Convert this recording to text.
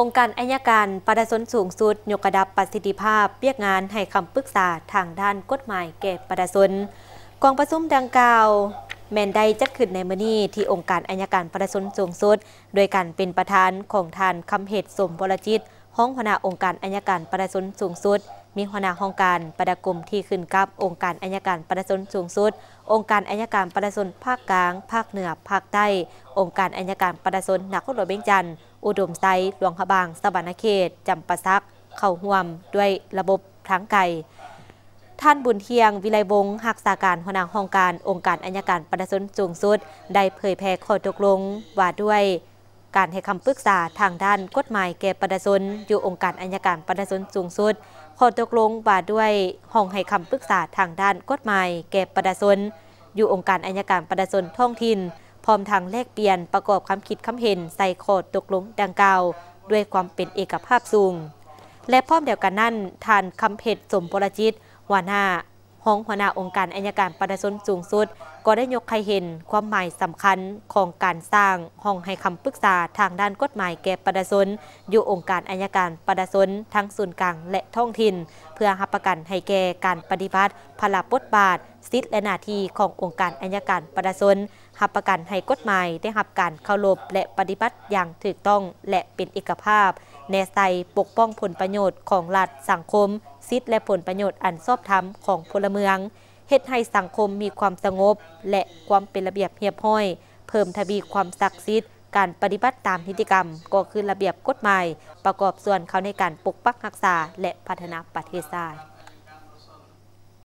องค์การอายการประดสนสูงสุดยกระดับประสิทธิภาพเรียกงานให้คำปรึกษาทางด้านกฎหมายแก่ประดสนกองประชุมดังกล่าว แมนได้จัดขึ้นในมือนี้ที่องค์การอายการประดสนสูงสุดโดยการเป็นประธานของทานคำเหตุสมบรจิตห้องพนาองค์การอายการประดสนสูงสุดมีหัวหน้าห้องการประดกรมที่ขึ้นกับ องค์การอายการประชานสูงสุด องค์การอายการประชานภาคกลาง ภาคเหนือ ภาคใต้ องค์การอายการประชานหนักขหลวงเบ่งจันอุดมไซหลวงพะบางสวรรณเขตจำปะซักเข่าห่วมด้วยระบบท้งไก่ท่านบุญเทียงวิไลวงศ์หักษาการหัวหน้าห้องการองค์การอายการประชาชนสูงสุด ได้เผยแพร่ข้อตกลงว่าด้วยการให้คำปรึกษาทางด้านกฎหมายแก่ประชาชนอยู่องค์การอัยการประชาชนสูงสุดขอตกลงว่าด้วยห้องให้คำปรึกษาทางด้านกฎหมาย แก่ประชาชนอยู่องค์การอัยการประชาชนท้องถิ่นพร้อมทางแลกเปลี่ยนประกอบคำคิดคำเห็นใส่ข้อตกลงดังกล่าว ด้วยความเป็นเอกภาพสูง และพร้อมเดียวกันนั้นทานคำเพชรสมปรจิตหัวหน้าห้องหัวหน้าองค์การอัยการประชาชนสูงสุดก็ได้ยกให้เห็นความหมายสำคัญของการสร้างห้องให้คำปรึกษาทางด้านกฎหมายแก่ประชาชนอยู่องค์การอายการประชาชนทั้งส่วนกลางและท้องถิ่นเพื่อหับประกันให้แก่การปฏิบัติพลบทบาทสิทธิและหน้าที่ขององค์การอายการประชาชนหับประกันให้กฎหมายได้รับการเคารพและปฏิบัติอย่างถูกต้องและเป็นเอกภาพในใจปกป้องผลประโยชน์ของรัฐสังคมสิทธิและผลประโยชน์อันชอบธรรมของพลเมืองเฮ็ดให้สังคมมีความสงบ และความเป็นระเบียบเรียบร้อย เพิ่มทวีความศักดิ์สิทธิ์การปฏิบัติตามนิติกรรม ก็คือระเบียบกฎหมาย ประกอบส่วนเขาในการปกปักรักษาและพัฒนาประเทศชาติ